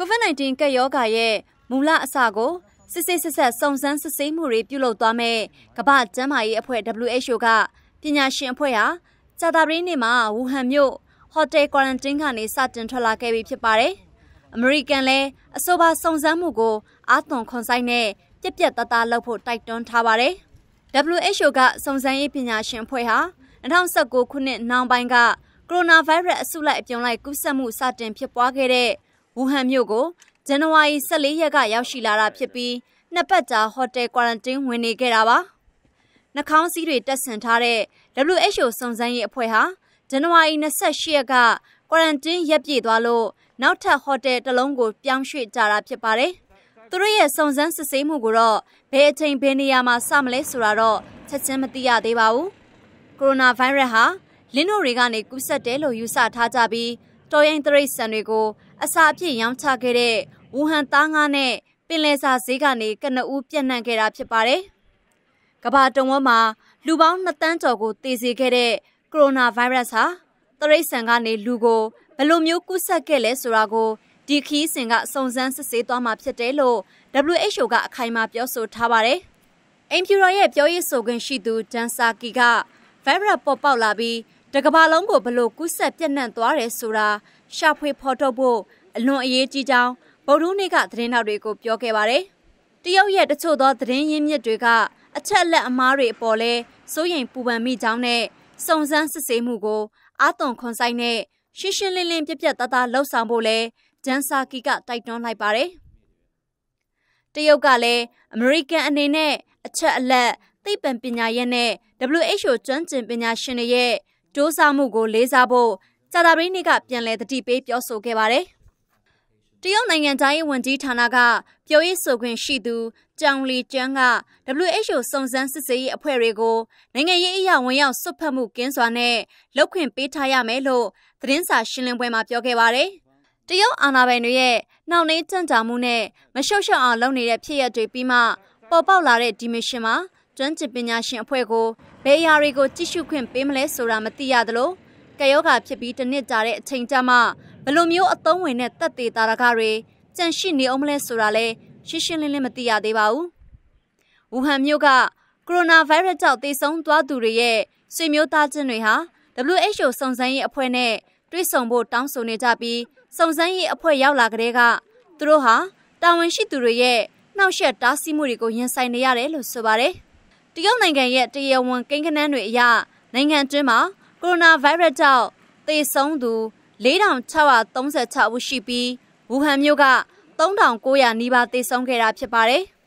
COVID-19 ကပ်ရောဂါရဲ့မူလအစကိုစစ်စစ်ဆက်ဆက်စုံစမ်းစစ်ဆေးမှုတွေပြုလုပ်သွားမယ်။ကမ္ဘာ့ကျန်းမာရေးအဖွဲ့ WHO ကပညာရှင်အဖွဲ့ဟာကြာသပတေးနေ့မှာဝူဟန်မြို့ Hotel Quarantine ကနေစတင်ထွက်လာခဲ့ပြီဖြစ်ပါတယ်။ American လည်းအဆိုပါစုံစမ်းမှုကိုအာသွန်ခွန်ဆိုင်နဲ့ပြက်ပြက်တသားလုပ်ဖို့တိုက်တွန်းထားပါတယ်။ WHO ကစုံစမ်းရေးပညာရှင်အဖွဲ့ဟာ2019ခုနှစ်နောက်ပိုင်းကကိုရိုနာဗိုင်းရပ်စ်အစုလိုက်အပြုံလိုက်ကူးစက်မှုစတင်ဖြစ်ပွားခဲ့တဲ့ဝူဟန်မြို့ကိုဇန်နဝါရီ14ရက်ကရောက်ရှိလာတာဖြစ်ပြီးနှစ်ပတ်ကြာဟိုတယ်ကွာရန်တင်းဝင်နေခဲ့တာပါ။နှာခေါင်းစည်းတွေတက်ဆင်ထားတဲ့ WHO စုံစမ်းရေးအဖွဲ့ဟာဇန်နဝါရီ28ရက်ကကွာရန်တင်းရပ်ပြည့်သွားလို့နောက်ထပ်ဟိုတယ်တစ်လုံးကိုပြောင်းရွှေ့ကြတာဖြစ်ပါတယ်။သူတို့ရဲ့စုံစမ်းစစ်ဆေးမှုကိုတော့ဘယ်အချိန်ဘယ်နေရာမှာစမလဲဆိုတာတော့ချက်ချင်းမသိရသေးပါဘူး။ကိုရိုနာဗိုင်းရပ်ဟာလင်းတို့တွေကနေကူးစက်တယ်လို့ယူဆထားကြပြီးတော်ရင်တရိတ်ဆန်တွေကိုအစာအဖြစ်ရောင်းချခဲ့တဲ့ဝူဟန်သားငါးနဲ့ပင်လယ်စာဈေးကနေကနဦးပြန့်နှံ့ခဲ့တာဖြစ်ပါတယ်။ကမ္ဘာတဝန်းမှာလူပေါင်း2တန်းကျော်ကိုသေစေခဲ့တဲ့ကိုရိုနာဗိုင်းရပ်စ်ဟာတရိတ်ဆန်ကနေလူကိုဘယ်လိုမျိုးကူးစက်ခဲ့လဲဆိုတာကိုဒီခီးစဉ်ကစုံစမ်းစစ်ဆေးသွားမှာဖြစ်တယ်လို့ WHO ကအခိုင်အမာပြောဆိုထားပါတယ်။အင်ဖြူရောရဲ့ပြောရေးဆိုခွင့်ရှိသူဒန်ဆာကီကဗိုင်းရပ်စ်ပေါ်ပေါက်လာပြီးတကဘာလုံးကိုဘလို့ကူးဆက်ပြန့်နှံ့သွားတယ်ဆိုတာရှာဖွေဖော်ထုတ်ဖို့အလွန်အရေးကြီးကြောင်းဗုဒ္ဓနေ့ကသတင်းထောက်တွေကိုပြောခဲ့ပါတယ်။တရုတ်ရဲ့တချို့သောသတင်းရင်းမြစ်တွေကအချက်လက်အမားတွေအပေါ်လဲစိုးရိမ်ပူပန်မိကြောင်းနဲ့စုံစမ်းစစ်ဆေးမှုကို အာသွန်ခွန်ဆိုင်နဲ့ရှင်းရှင်းလင်းလင်းပြပြတသားလှုပ်ဆောင်ဖို့လဲဂျန်ဆာကီကတိုက်တွန်းလိုက်ပါတယ်။တရုတ်ကလည်းအမေရိကန်အနေနဲ့အချက်အလက် သိပ္ပံပညာရပ်နဲ့ WHO ကျွမ်းကျင်ပညာရှင်တွေရဲ့စူးစမ်းမှုကိုလေးစားဖို့ကြာသပတေးနေ့ကပြန်လည်တတိပေးပြောဆိုခဲ့ပါတယ်။တရုတ်နိုင်ငံသားရေးဝန်ကြီးဌာနက ပြောရေးဆိုခွင့်ရှိသူကြောင်လီကျွမ်းက WHO စုံစမ်းစစ်ဆေးရေးအဖွဲ့တွေကိုနိုင်ငံရေးအရာဝန်ရောက်စွပ်ဖက်မှုကင်းစွာနဲ့လောက်ခွင့်ပေးထားရမယ်လို့သတင်းစာရှင်းလင်းပွဲမှာပြောခဲ့ပါတယ်။တရုတ်အာဏာပိုင်တွေရဲ့နှောင့်နှေးကြံ့ကြာမှုနဲ့မရှုပ်ရှုပ်အောင်လုပ်နေတဲ့ဖြစ်ရပ်တွေပြီးမှပေါ်ပေါက်လာတဲ့ဒီမရှင်မှာကျွမ်းကျင်ပညာရှင်အဖွဲ့ကိုဘယ်အရာတွေကိုကြည့်ရှုခွင့်ပေးမလဲဆိုတာမသိရသလိုကယောဂါဖြစ်ပြီးတစ်နှစ်ကြာတဲ့အချိန်ကြာမှဘလိုမျိုးအသုံးဝင်တဲ့တက်သေးတာရကတွေကြန့်ရှိနေအောင်မလဲဆိုတာလည်းရှင်းရှင်းလင်းလင်းမသိရသေးပါဘူး။ဝူဟန်မြို့ကကိုရိုနာဗိုင်းရပ်စ်ကြောင့်သေဆုံးသွားသူတွေရဲ့ဆွေမျိုးသားချင်းတွေဟာ WHO စုံစမ်းရေးအဖွဲ့နဲ့တွေ့ဆုံဖို့တောင်းဆိုနေကြပြီးစုံစမ်းရေးအဖွဲ့ရောက်လာကြတဲ့ကသူတို့ဟာတာဝန်ရှိသူတွေရဲ့နှောက်ယှက်တားဆီးမှုတွေကိုရင်ဆိုင်နေရတယ်လို့ဆိုပါတယ်။တရုတ်နိုင်ငံရဲ့တရားဝင်ကိန်းဂဏန်းတွေအရနိုင်ငံအတွင်းမှာကိုရိုနာဗိုင်းရပ်စ်ကြောင့်သေဆုံးသူ4636ဦးရှိပြီးဝူဟန်မြို့က3900နီးပါးသေဆုံးခဲ့တာဖြစ်ပါတယ်။